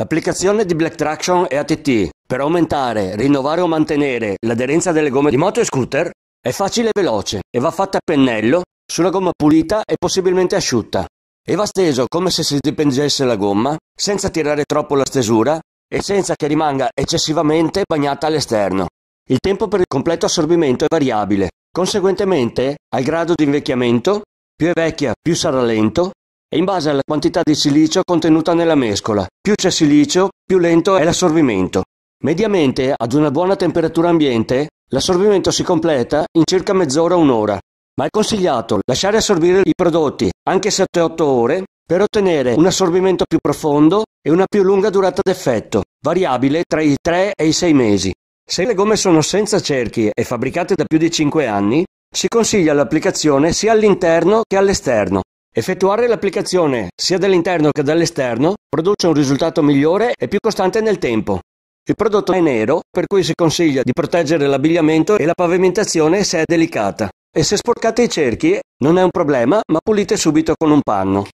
L'applicazione di Black Traction e ATT per aumentare, rinnovare o mantenere l'aderenza delle gomme di moto e scooter è facile e veloce e va fatta a pennello sulla gomma pulita e possibilmente asciutta e va steso come se si dipingesse la gomma senza tirare troppo la stesura e senza che rimanga eccessivamente bagnata all'esterno. Il tempo per il completo assorbimento è variabile, conseguentemente al grado di invecchiamento più è vecchia più sarà lento è in base alla quantità di silicio contenuta nella mescola. Più c'è silicio, più lento è l'assorbimento. Mediamente, ad una buona temperatura ambiente, l'assorbimento si completa in circa mezz'ora o un'ora, ma è consigliato lasciare assorbire i prodotti anche 7-8 ore per ottenere un assorbimento più profondo e una più lunga durata d'effetto, variabile tra i 3 e i 6 mesi. Se le gomme sono senza cerchi e fabbricate da più di 5 anni, si consiglia l'applicazione sia all'interno che all'esterno, Effettuare l'applicazione sia dall'interno che dall'esterno produce un risultato migliore e più costante nel tempo. Il prodotto è nero, per cui si consiglia di proteggere l'abbigliamento e la pavimentazione se è delicata. E se sporcate i cerchi non è un problema, ma pulite subito con un panno.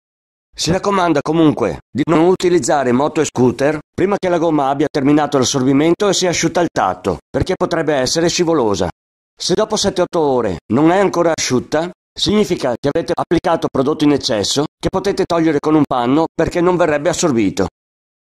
Si raccomanda comunque di non utilizzare moto e scooter prima che la gomma abbia terminato l'assorbimento e sia asciutta al tatto, perché potrebbe essere scivolosa. Se dopo 7-8 ore non è ancora asciutta, Significa che avete applicato prodotto in eccesso che potete togliere con un panno perché non verrebbe assorbito.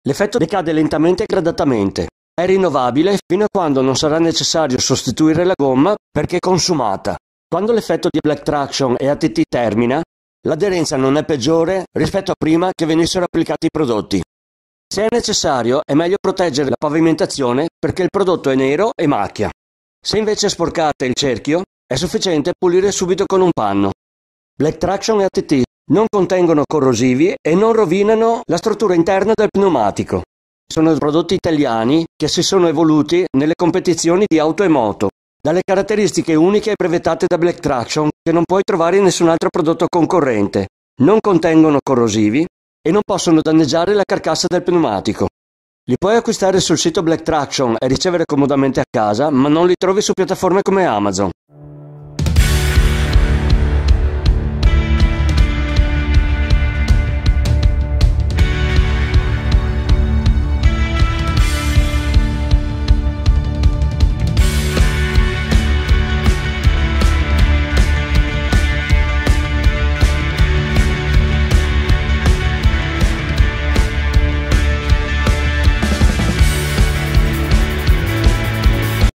L'effetto decade lentamente e gradatamente. È rinnovabile fino a quando non sarà necessario sostituire la gomma perché consumata. Quando l'effetto di Black Traction e ATT termina, l'aderenza non è peggiore rispetto a prima che venissero applicati i prodotti. Se è necessario, è meglio proteggere la pavimentazione perché il prodotto è nero e macchia. Se invece sporcate il cerchio, è sufficiente pulire subito con un panno. Black Traction e ATT non contengono corrosivi e non rovinano la struttura interna del pneumatico. Sono prodotti italiani che si sono evoluti nelle competizioni di auto e moto, dalle caratteristiche uniche e brevettate da Black Traction che non puoi trovare in nessun altro prodotto concorrente. Non contengono corrosivi e non possono danneggiare la carcassa del pneumatico. Li puoi acquistare sul sito Black Traction e ricevere comodamente a casa, ma non li trovi su piattaforme come Amazon.